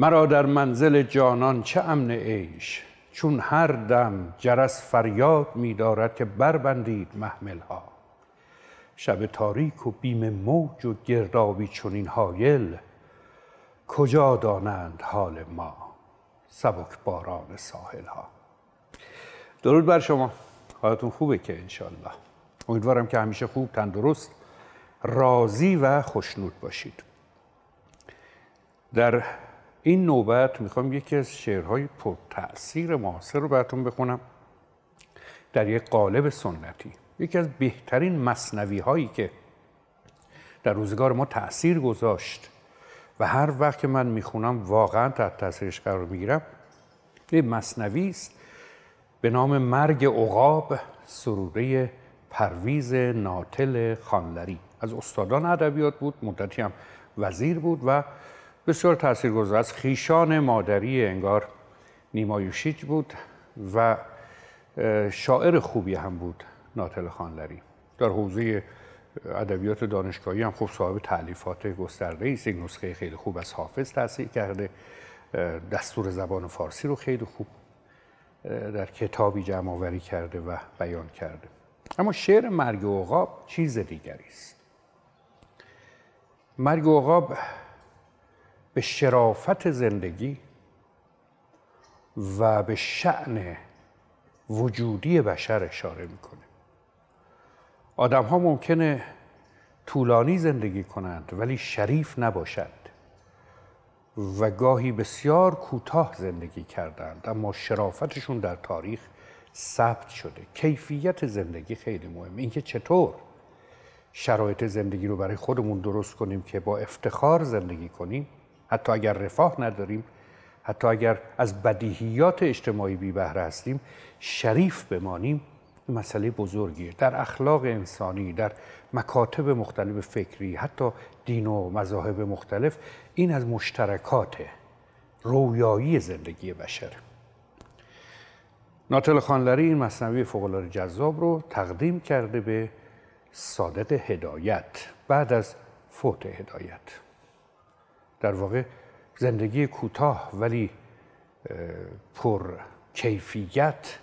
مرا در منزل جانان چه امن عیش چون هر دم جرس فریاد می که بربندید محمل ها شب تاریک و بیم موج و گردابی چنین هایل کجا دانند حال ما سبک باران ساحل ها درود بر شما حالتون خوبه که انشالله امیدوارم که همیشه خوب تندرست راضی و خوشنود باشید در این نوبت میخوام یکی از شعرهای پر تأثیر معاصر رو براتون بخونم در یک قالب سنتی یکی از بهترین مصنوی هایی که در روزگار ما تاثیر گذاشت و هر وقت که من میخونم واقعا تحت تاثیرش قرار میگیرم یه مصنوی است به نام مرگ عقاب سروده پرویز ناتل خانلری از استادان ادبیات بود مدتی هم وزیر بود و بسیار تاثیرگذار است. خیشان مادری انگار نیمایوشیج بود و شاعر خوبی هم بود ناتل خانلری در حوزه ادبیات دانشگاهی هم خوب صاحب تعلیفات گسترده ای یک نسخه خیلی خوب از حافظ تاثیر کرده دستور زبان فارسی رو خیلی خوب در کتابی جمع کرده و بیان کرده اما شعر مرگ اوقاب چیز دیگری است مرگ اوقاب به شرافت زندگی و به شعن وجودی بشر اشاره میکنه آدم ها ممکنه طولانی زندگی کنند ولی شریف نباشند و گاهی بسیار کوتاه زندگی کردند اما شرافتشون در تاریخ ثبت شده کیفیت زندگی خیلی مهم اینکه چطور شرایط زندگی رو برای خودمون درست کنیم که با افتخار زندگی کنیم حتی اگر رفاه نداریم حتی اگر از بدیهیات اجتماعی بی بهره هستیم شریف بمانیم مسئله بزرگیه در اخلاق انسانی در مکاتب مختلف فکری حتی دین و مذاهب مختلف این از مشترکات رویایی زندگی بشر. ناتل خانلری این مصنوی فوقالعاده جذاب رو تقدیم کرده به صادق هدایت بعد از فوت هدایت در واقع زندگی کوتاه ولی پر کیفیت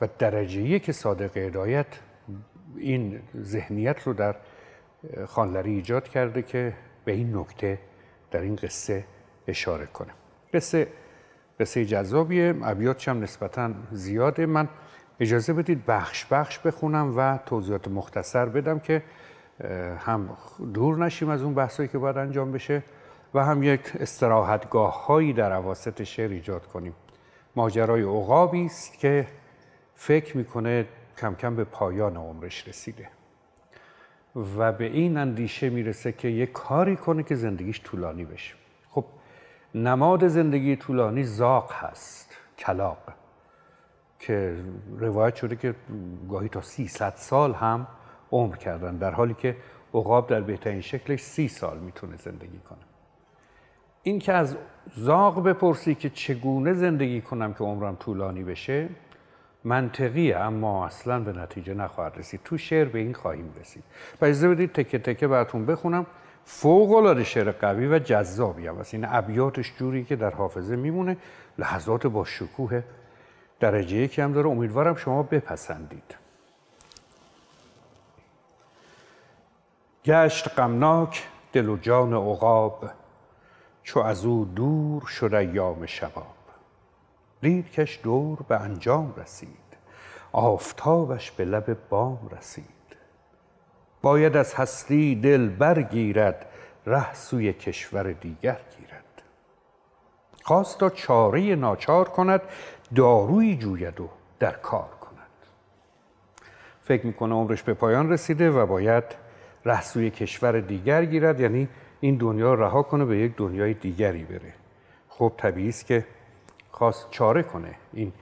و درجه که صادق هدایت این ذهنیت رو در خانلری ایجاد کرده که به این نکته در این قصه اشاره کنه قصه قصه جذابیه ابیاتش هم نسبتا زیاده من اجازه بدید بخش بخش بخونم و توضیحات مختصر بدم که هم دور نشیم از اون بحثایی که باید انجام بشه و هم یک استراحتگاه هایی در عواست شعر ایجاد کنیم ماجرای عقابی است که فکر میکنه کم کم به پایان عمرش رسیده و به این اندیشه میرسه که یه کاری کنه که زندگیش طولانی بشه خب نماد زندگی طولانی زاق هست کلاق که روایت شده که گاهی تا 300 سال هم عمر کردن در حالی که عقاب در بهترین شکلش سی سال میتونه زندگی کنه این که از زاغ بپرسی که چگونه زندگی کنم که عمرم طولانی بشه منطقیه اما اصلا به نتیجه نخواهد رسید تو شعر به این خواهیم رسید پس بدید تکه تکه براتون بخونم فوق العاده شعر قوی و جذابی هم این ابیاتش جوری که در حافظه میمونه لحظات با شکوه درجه یکی هم داره امیدوارم شما بپسندید گشت غمناک دل و جان عقاب چو از او دور شد ایام شباب کش دور به انجام رسید آفتابش به لب بام رسید باید از هستی دل برگیرد ره سوی کشور دیگر گیرد خواست تا چاره ناچار کند داروی جوید و در کار کند فکر میکنه عمرش به پایان رسیده و باید ره سوی کشور دیگر گیرد یعنی این دنیا رو رها کنه به یک دنیای دیگری بره خب طبیعی است که خواست چاره کنه این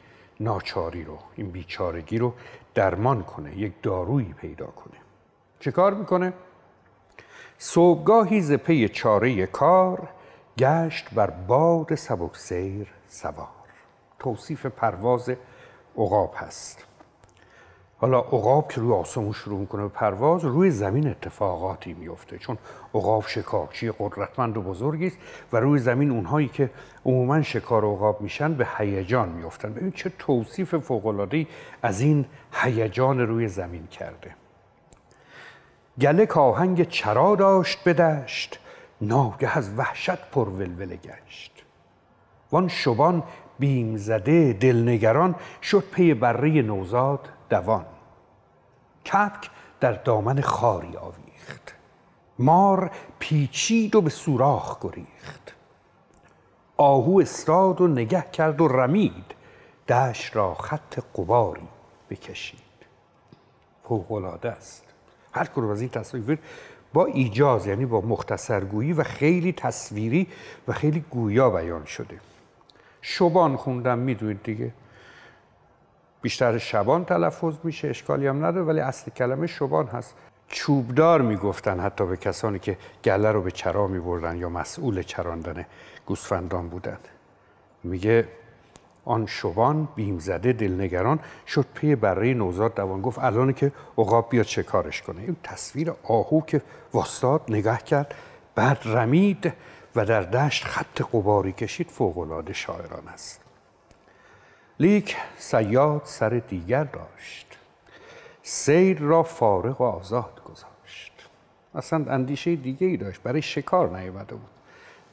ناچاری رو این بیچارگی رو درمان کنه یک دارویی پیدا کنه چه کار میکنه؟ صبحگاهی ز پی چاره کار گشت بر باد سبک سیر سوار توصیف پرواز عقاب هست حالا عقاب که روی آسمون شروع میکنه به پرواز روی زمین اتفاقاتی میفته چون عقاب شکارچی قدرتمند و بزرگی است و روی زمین اونهایی که عموما شکار عقاب میشن به هیجان میفتن ببین چه توصیف فوق از این هیجان روی زمین کرده گله کاهنگ چرا داشت بدشت ناگه از وحشت پر ولوله گشت وان شبان بیم زده دلنگران شد پی بره نوزاد دوان کپک در دامن خاری آویخت مار پیچید و به سوراخ گریخت آهو استاد و نگه کرد و رمید دشت را خط قباری بکشید فوقالعاده است هر کنون از این تصاویر با ایجاز یعنی با مختصرگویی و خیلی تصویری و خیلی گویا بیان شده شبان خوندم میدونید دیگه بیشتر شبان تلفظ میشه اشکالی هم نداره ولی اصل کلمه شبان هست چوبدار میگفتن حتی به کسانی که گله رو به چرا میبردن یا مسئول چراندن گوسفندان بودند میگه آن شبان بیم زده دلنگران شد پی بره نوزاد دوان گفت الان که عقاب بیاد کارش کنه این تصویر آهو که واستاد نگه کرد بعد رمید و در دشت خط قباری کشید فوقالعاده شاعران است لیک سیاد سر دیگر داشت سیر را فارغ و آزاد گذاشت اصلا اندیشه دیگه ای داشت برای شکار نیامده بود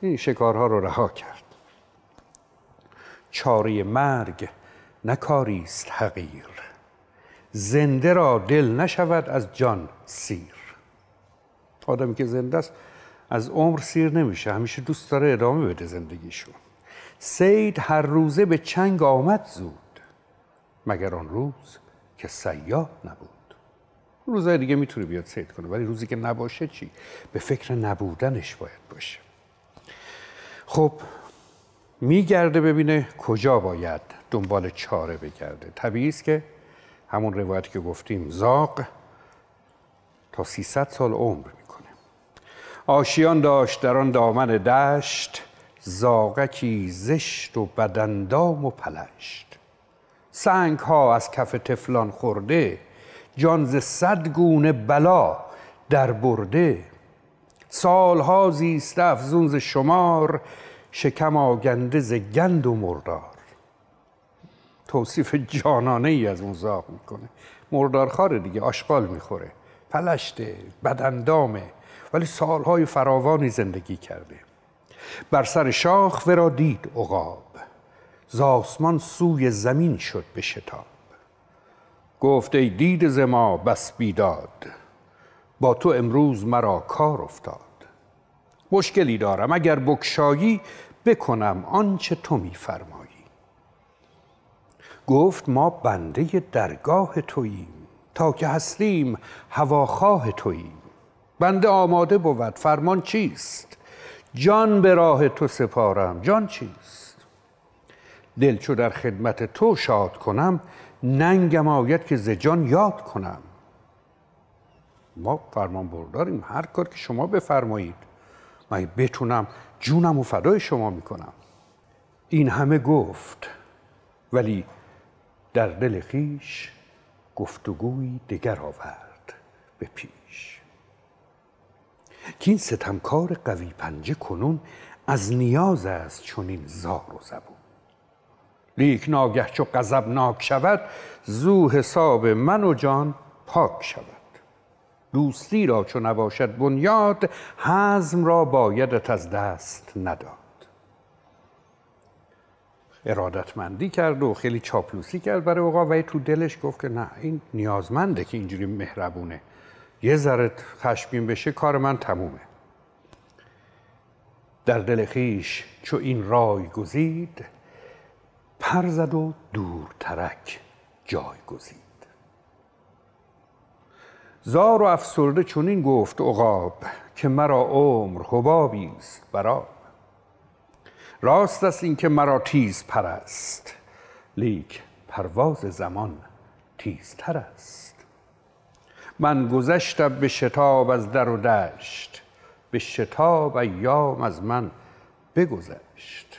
این شکارها رو رها کرد چاره مرگ نکاریست حقیر زنده را دل نشود از جان سیر آدمی که زنده است از عمر سیر نمیشه همیشه دوست داره ادامه بده زندگیشون سید هر روزه به چنگ آمد زود مگر آن روز که سیاه نبود روزهای دیگه میتونه بیاد سید کنه ولی روزی که نباشه چی؟ به فکر نبودنش باید باشه خب میگرده ببینه کجا باید دنبال چاره بگرده طبیعی است که همون روایتی که گفتیم زاق تا 300 سال عمر میکنه آشیان داشت در آن دامن دشت زاغکی زشت و بدندام و پلشت سنگ ها از کف تفلان خورده جان صد گونه بلا در برده سال ها افزون ز شمار شکم آگنده ز گند و مردار توصیف جانانه ای از اون زاغ میکنه مردارخاره دیگه آشغال میخوره پلشته بدندامه ولی سالهای فراوانی زندگی کرده بر سر شاخ ورا دید عقاب ز سوی زمین شد به شتاب گفت ای دید زما بس بیداد با تو امروز مرا کار افتاد مشکلی دارم اگر بکشایی بکنم آنچه تو میفرمایی گفت ما بنده درگاه توییم تا که هستیم هواخواه توییم بنده آماده بود فرمان چیست جان به راه تو سپارم جان چیست دل چو در خدمت تو شاد کنم ننگم آید که ز جان یاد کنم ما فرمان برداریم هر کار که شما بفرمایید من بتونم جونم و فدای شما میکنم این همه گفت ولی در دل خیش گفتگوی دگر آورد به پیش که این ستمکار قوی پنجه کنون از نیاز است چنین زار و زبون لیک ناگه چو ناک شود زو حساب من و جان پاک شود دوستی را چو نباشد بنیاد حزم را بایدت از دست نداد ارادتمندی کرد و خیلی چاپلوسی کرد برای اوقا و تو دلش گفت که نه این نیازمنده که اینجوری مهربونه یه ذره خشمگین بشه کار من تمومه در دل خیش چو این رای گزید پر زد و دورترک جای گزید زار و افسرده چنین گفت عقاب که مرا عمر حبابی است برام راست است که مرا تیز پرست لیک پرواز زمان تیزتر است من گذشتم به شتاب از در و دشت به شتاب ایام از من بگذشت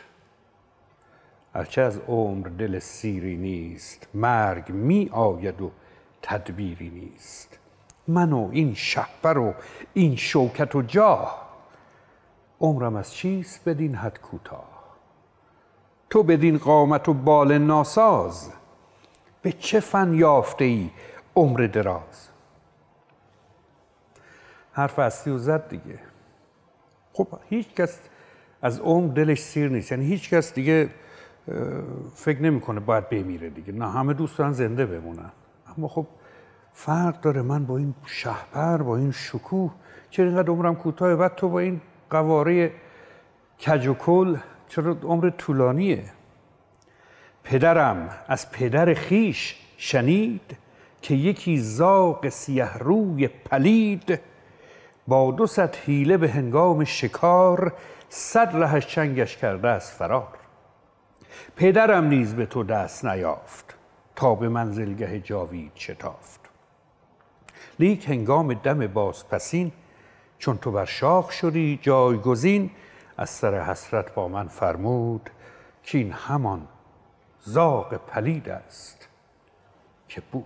هرچه از عمر دل سیری نیست مرگ می آید و تدبیری نیست من و این شهبر و این شوکت و جاه عمرم از چیست بدین حد کوتاه تو بدین قامت و بال ناساز به چه فن یافته ای عمر دراز حرف اصلی و زد دیگه خب هیچ کس از عمر دلش سیر نیست یعنی هیچ کس دیگه فکر نمیکنه باید بمیره دیگه نه همه دوست دارن زنده بمونن اما خب فرق داره من با این شهپر با این شکوه چرا اینقدر عمرم کوتاه بعد تو با این قواره کج و کل چرا عمر طولانیه پدرم از پدر خیش شنید که یکی زاق سیه روی پلید با دو صد حیله به هنگام شکار صد رهش چنگش کرده از فرار پدرم نیز به تو دست نیافت تا به منزلگه جاوید شتافت لیک هنگام دم پسین چون تو بر شاخ شدی جایگزین از سر حسرت با من فرمود که این همان زاغ پلید است که بود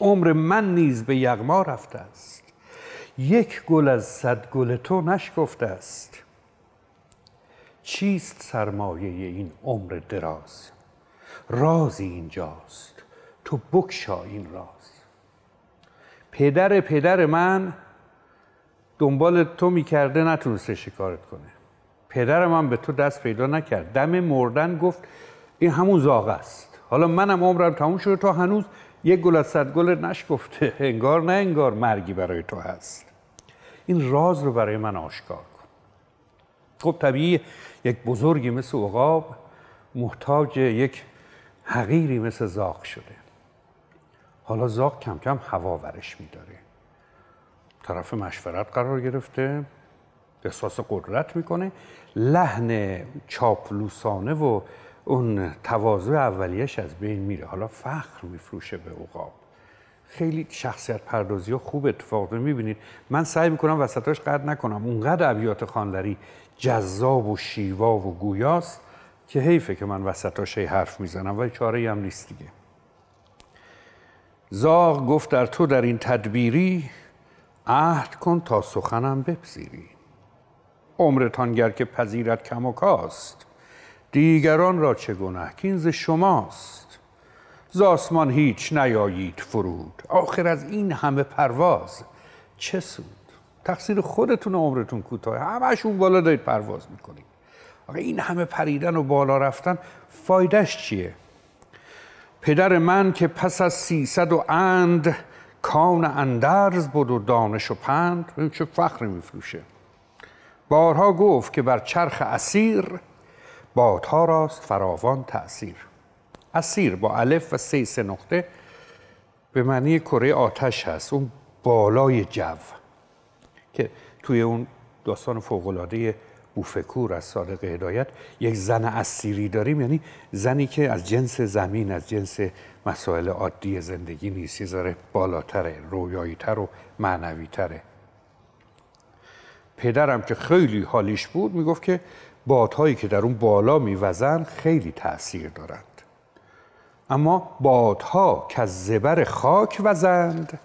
عمر من نیز به یغما رفته است یک گل از صد گل تو نشکفته است چیست سرمایه این عمر دراز رازی اینجاست تو بکشا این راز پدر پدر من دنبال تو میکرده نتونسته شکارت کنه پدر من به تو دست پیدا نکرد دم مردن گفت این همون زاغ است حالا منم عمرم تموم شده تا هنوز یک گل از صد گل نشکفته انگار نه انگار مرگی برای تو هست این راز رو برای من آشکار کن خب طبیعی یک بزرگی مثل اقاب محتاج یک حقیری مثل زاق شده حالا زاق کم کم هوا ورش میداره طرف مشورت قرار گرفته احساس قدرت میکنه لحن چاپلوسانه و اون تواضع اولیش از بین میره حالا فخر میفروشه به اقاب. خیلی شخصیت پردازی ها خوب اتفاق داره میبینید من سعی میکنم وسطاش قد نکنم اونقدر ابیات خانلری جذاب و شیوا و گویاست که حیفه که من وسطاش هی حرف میزنم ولی چاره هم نیست دیگه زاغ گفت در تو در این تدبیری عهد کن تا سخنم بپذیری عمرتان گر که پذیرت کم و کاست دیگران را چه گنه شماست ز آسمان هیچ نیایید فرود آخر از این همه پرواز چه سود تقصیر خودتون عمرتون کوتاه همشون بالا دارید پرواز میکنید آخه این همه پریدن و بالا رفتن فایدهش چیه پدر من که پس از سیصد و اند کان اندرز بود و دانش و پند ببین چه فخر میفروشه بارها گفت که بر چرخ اسیر بادها راست فراوان تأثیر اسیر با الف و سه سه نقطه به معنی کره آتش هست اون بالای جو که توی اون داستان فوقلاده بوفکور از صادق هدایت یک زن اسیری داریم یعنی زنی که از جنس زمین از جنس مسائل عادی زندگی نیست یه بالاتره رویایی تر و معنویتره پدرم که خیلی حالیش بود میگفت که بادهایی که در اون بالا میوزن خیلی تاثیر دارن اما بادها که از زبر خاک وزند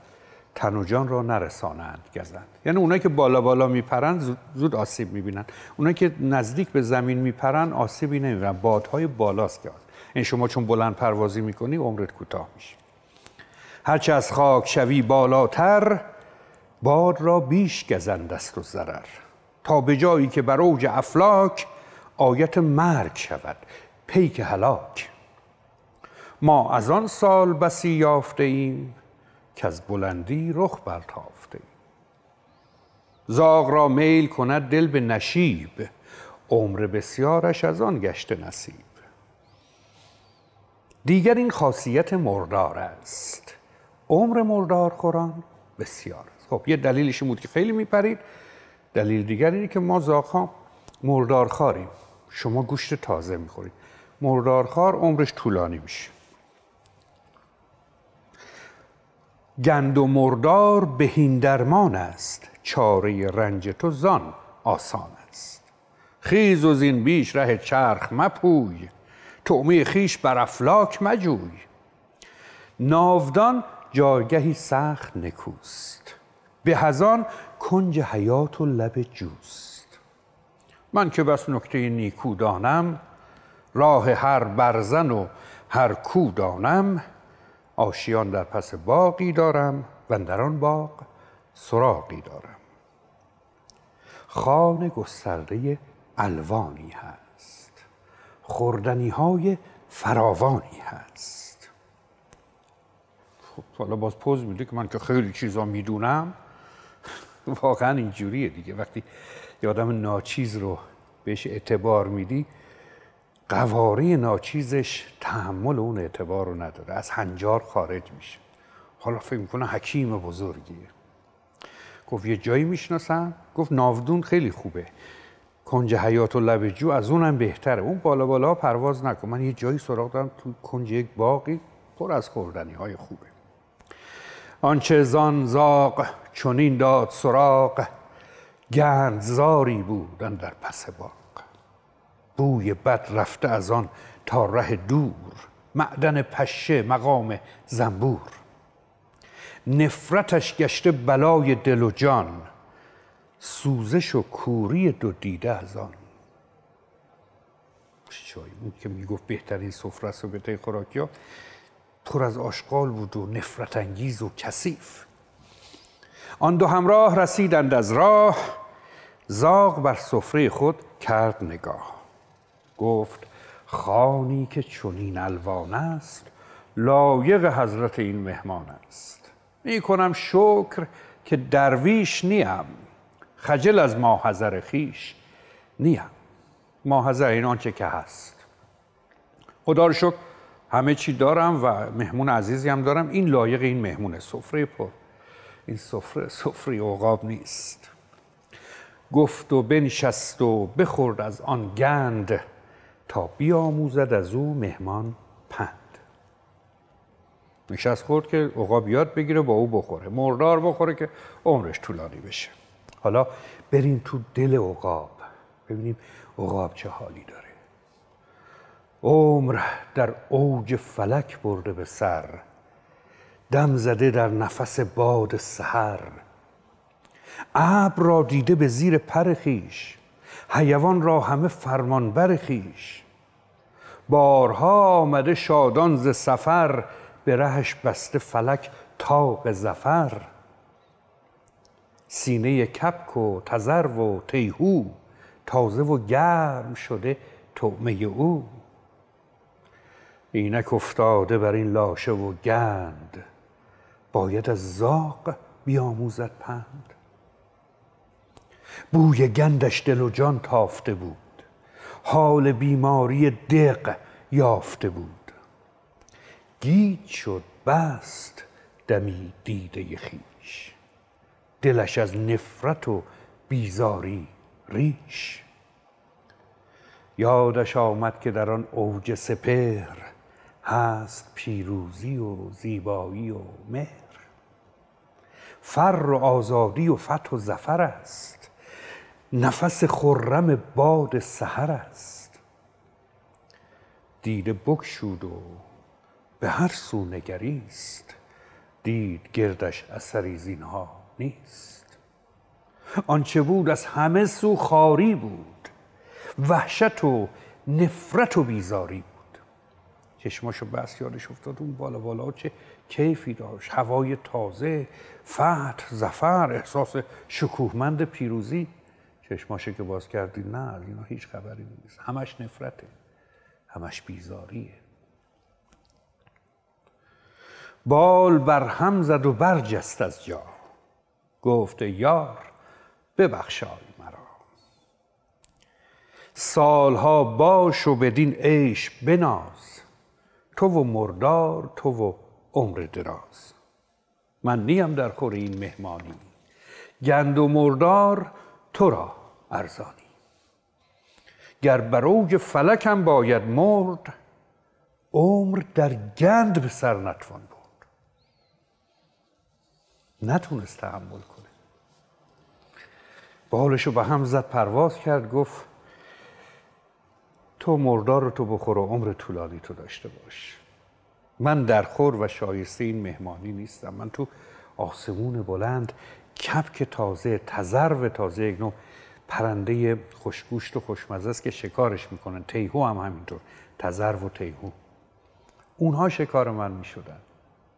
تن و جان را نرسانند گزند یعنی اونایی که بالا بالا میپرند زود آسیب میبینند اونایی که نزدیک به زمین میپرند آسیبی نمیبینند بادهای بالاست که این یعنی شما چون بلند پروازی میکنی عمرت کوتاه میشه هرچه از خاک شوی بالاتر باد را بیش گزند است و ضرر تا به جایی که بر اوج افلاک آیت مرگ شود پیک هلاک ما از آن سال بسی یافته ایم که از بلندی رخ برتافته ایم زاغ را میل کند دل به نشیب عمر بسیارش از آن گشته نصیب دیگر این خاصیت مردار است عمر مردار خوران بسیار است خب یه دلیلش این بود که خیلی میپرید دلیل دیگر اینه که ما مردار خاریم. شما گوشت تازه میخورید مردارخار عمرش طولانی میشه گند و مردار بهین درمان است چاره رنج تو زان آسان است خیز و زین بیش ره چرخ مپوی تومی خیش بر افلاک مجوی ناودان جایگهی سخت نکوست به هزان کنج حیات و لب جوست من که بس نکته نیکو دانم راه هر برزن و هر کو دانم آشیان در پس باقی دارم و در آن باغ سراغی دارم خانه گسترده الوانی هست خوردنی های فراوانی هست خب حالا باز پوز میده که من که خیلی چیزا میدونم واقعا اینجوریه دیگه وقتی یه آدم ناچیز رو بهش اعتبار میدی قواره ناچیزش تحمل اون اعتبار رو نداره از هنجار خارج میشه حالا فکر میکنه حکیم بزرگیه گفت یه جایی میشناسم گفت ناودون خیلی خوبه کنج حیات و لب از اونم بهتره اون بالا بالا پرواز نکن من یه جایی سراغ دارم تو کنج یک باقی پر از خوردنی های خوبه آنچه زان زاق چنین داد سراغ گرد زاری بودن در پس باغ بوی بد رفته از آن تا ره دور معدن پشه مقام زنبور نفرتش گشته بلای دل و جان سوزش و کوری دو دیده از آن شای بود که میگفت بهترین سفره است و بهترین خوراکی پر از آشغال بود و نفرت انگیز و کثیف آن دو همراه رسیدند از راه زاغ بر سفره خود کرد نگاه گفت خانی که چنین الوان است لایق حضرت این مهمان است می کنم شکر که درویش نیم خجل از ماهزر خیش نیم ماهزر این آنچه که هست خدا رو شکر همه چی دارم و مهمون عزیزی هم دارم این لایق این مهمونه سفره پر این سفره سفره اوقاب نیست گفت و بنشست و بخورد از آن گند تا بیاموزد از او مهمان پند نشست خورد که عقاب یاد بگیره با او بخوره مردار بخوره که عمرش طولانی بشه حالا بریم تو دل اقاب ببینیم اوقاب چه حالی داره عمر در اوج فلک برده به سر دم زده در نفس باد سحر ابر را دیده به زیر پر حیوان را همه فرمان برخیش بارها آمده شادان ز سفر به رهش بسته فلک تاق زفر سینه کپک و تزر و تیهو تازه و گرم شده تومه او اینک افتاده بر این لاشه و گند باید از زاق بیاموزد پند بوی گندش دل و جان تافته بود حال بیماری دق یافته بود گیج شد بست دمی دیده خیش دلش از نفرت و بیزاری ریش یادش آمد که در آن اوج سپر هست پیروزی و زیبایی و مهر فر و آزادی و فتح و زفر است نفس خرم باد سحر است دیده بکشود و به هر سو نگریست دید گردش اثری ها نیست آنچه بود از همه سو خاری بود وحشت و نفرت و بیزاری بود چشماشو بس یادش افتاد اون بالا بالا چه کیفی داشت هوای تازه فتح زفر احساس شکوهمند پیروزی چشماشه که باز کردی نه اینا هیچ خبری نیست همش نفرته همش بیزاریه بال بر هم زد و برجست از جا گفت یار ببخشای مرا سالها باش و بدین عیش بناز تو و مردار تو و عمر دراز من نیم در خور این مهمانی گند و مردار تو را ارزانی گر بر فلک فلکم باید مرد عمر در گند به سر نتوان برد نتونست تحمل کنه بالشو به هم زد پرواز کرد گفت تو مردار تو بخور و عمر طولانی تو داشته باش من در خور و شایسته این مهمانی نیستم من تو آسمون بلند که تازه تزرو تازه یک پرنده خوشگوشت و خوشمزه است که شکارش میکنن تیهو هم همینطور تزر و تیهو اونها شکار من میشدن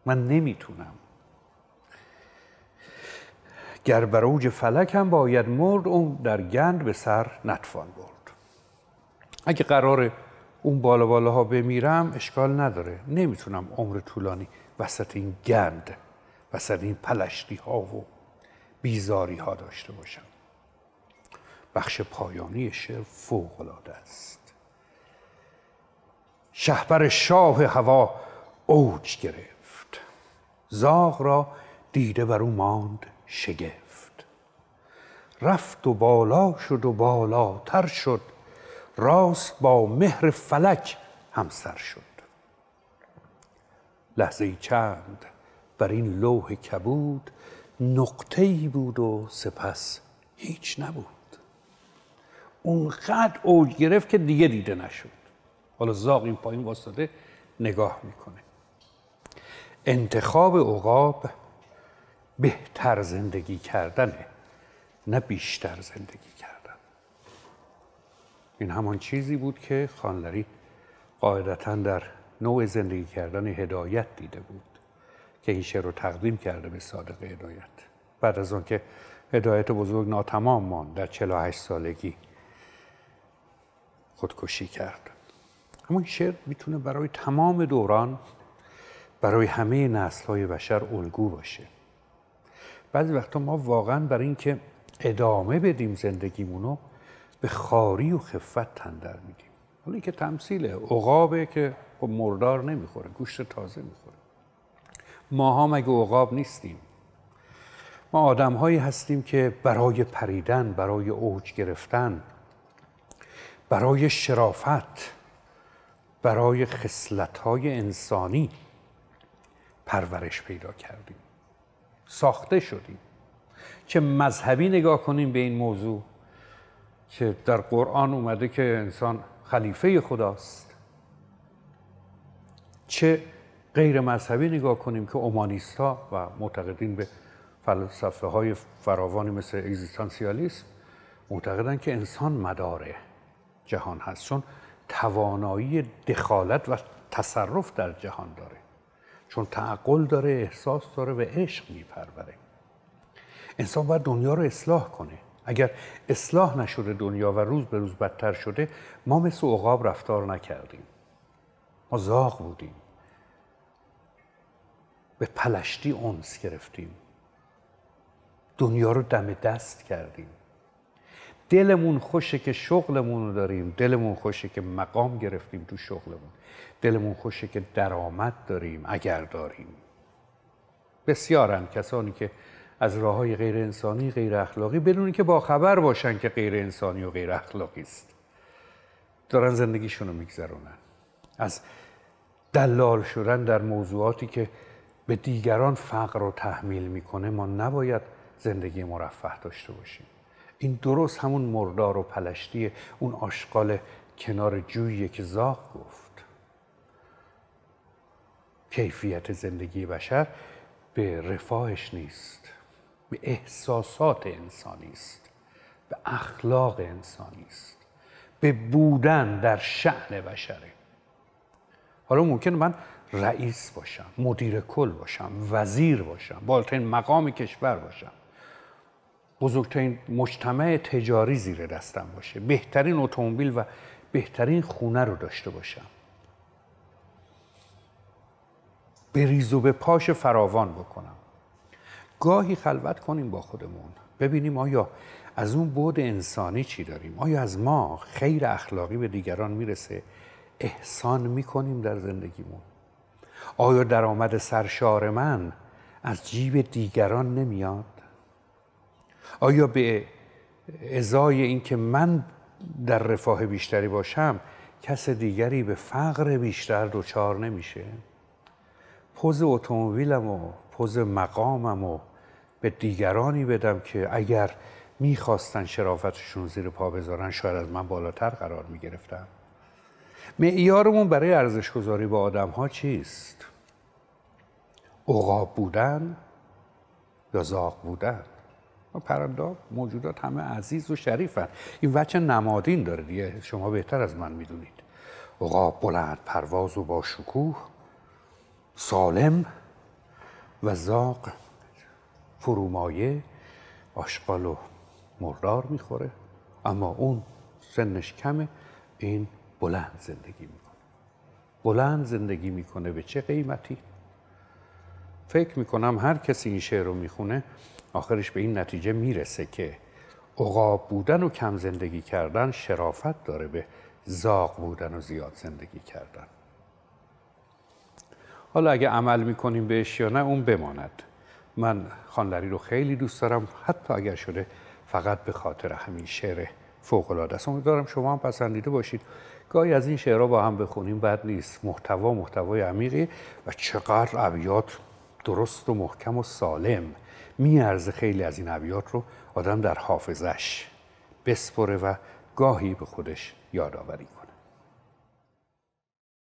من نمیتونم گر اوج فلک هم باید مرد اون در گند به سر نتفان برد اگه قرار اون بالا ها بمیرم اشکال نداره نمیتونم عمر طولانی وسط این گند وسط این پلشتی ها و بیزاری ها داشته باشم بخش پایانی شعر فوقلاده است شهبر شاه هوا اوج گرفت زاغ را دیده بر او ماند شگفت رفت و بالا شد و بالاتر شد راست با مهر فلک همسر شد لحظه چند بر این لوح کبود نقطه ای بود و سپس هیچ نبود اونقدر اوج گرفت که دیگه دیده نشد حالا زاغ این پایین واسطه نگاه میکنه انتخاب عقاب بهتر زندگی کردنه نه بیشتر زندگی کردن این همان چیزی بود که خانلری قاعدتا در نوع زندگی کردن هدایت دیده بود که این شعر رو تقدیم کرده به صادق هدایت بعد از اون که هدایت بزرگ ناتمام ماند در 48 سالگی خودکشی کرد اما این شعر میتونه برای تمام دوران برای همه نسل های بشر الگو باشه بعضی وقتا ما واقعا برای اینکه ادامه بدیم زندگیمونو به خاری و خفت تندر میدیم حالا اینکه تمثیله عقابه که خب مردار نمیخوره گوشت تازه میخوره ماها مگه عقاب نیستیم ما آدم هایی هستیم که برای پریدن برای اوج گرفتن برای شرافت برای خصلت‌های انسانی پرورش پیدا کردیم ساخته شدیم چه مذهبی نگاه کنیم به این موضوع که در قرآن اومده که انسان خلیفه خداست چه غیر مذهبی نگاه کنیم که ها و معتقدین به فلسفه های فراوانی مثل اگزیستانسیالیسم معتقدن که انسان مداره جهان هست چون توانایی دخالت و تصرف در جهان داره چون تعقل داره احساس داره و عشق میپروره انسان باید دنیا رو اصلاح کنه اگر اصلاح نشده دنیا و روز به روز بدتر شده ما مثل عقاب رفتار نکردیم ما زاغ بودیم به پلشتی اونس گرفتیم دنیا رو دم دست کردیم دلمون خوشه که شغلمون رو داریم دلمون خوشه که مقام گرفتیم تو شغلمون دلمون خوشه که درآمد داریم اگر داریم بسیارن کسانی که از راه های غیر انسانی غیر اخلاقی بدون که با خبر باشن که غیر انسانی و غیر اخلاقی است دارن زندگیشون رو میگذرونن از دلال شدن در موضوعاتی که به دیگران فقر رو تحمیل میکنه ما نباید زندگی مرفه داشته باشیم این درست همون مردار و پلشتی اون آشغال کنار جوییه که زاغ گفت کیفیت زندگی بشر به رفاهش نیست به احساسات انسانی است به اخلاق انسانی است به بودن در شعن بشره حالا ممکن من رئیس باشم مدیر کل باشم وزیر باشم بالاترین مقام کشور باشم بزرگترین مجتمع تجاری زیر دستم باشه بهترین اتومبیل و بهترین خونه رو داشته باشم بریز و به پاش فراوان بکنم گاهی خلوت کنیم با خودمون ببینیم آیا از اون بود انسانی چی داریم آیا از ما خیر اخلاقی به دیگران میرسه احسان میکنیم در زندگیمون آیا درآمد سرشار من از جیب دیگران نمیاد آیا به ازای اینکه من در رفاه بیشتری باشم کس دیگری به فقر بیشتر دچار نمیشه پوز اتومبیلم و پوز مقامم و به دیگرانی بدم که اگر میخواستن شرافتشون زیر پا بذارن شاید از من بالاتر قرار میگرفتن معیارمون برای ارزش گذاری با آدم ها چیست؟ عقاب بودن یا زاق بودن پرنده موجودات همه عزیز و شریفن این وچه نمادین داره دیگه شما بهتر از من میدونید غاب بلند پرواز و با شکوه سالم و زاق فرومایه آشقال و مردار میخوره اما اون سنش کمه این بلند زندگی میکنه بلند زندگی میکنه به چه قیمتی فکر میکنم هر کسی این شعر رو میخونه آخرش به این نتیجه میرسه که عقاب بودن و کم زندگی کردن شرافت داره به زاق بودن و زیاد زندگی کردن حالا اگه عمل میکنیم بهش یا نه اون بماند من خانلری رو خیلی دوست دارم حتی اگر شده فقط به خاطر همین شعر فوق العاده است امیدوارم شما هم پسندیده باشید گاهی از این شعرها با هم بخونیم بد نیست محتوا محتوای عمیقی و چقدر ابیات درست و محکم و سالم میارزه خیلی از این ابیات رو آدم در حافظش بسپره و گاهی به خودش یادآوری